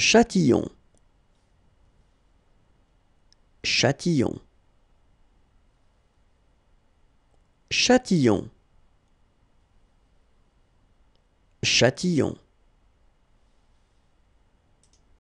Châtillon. Châtillon. Châtillon. Châtillon.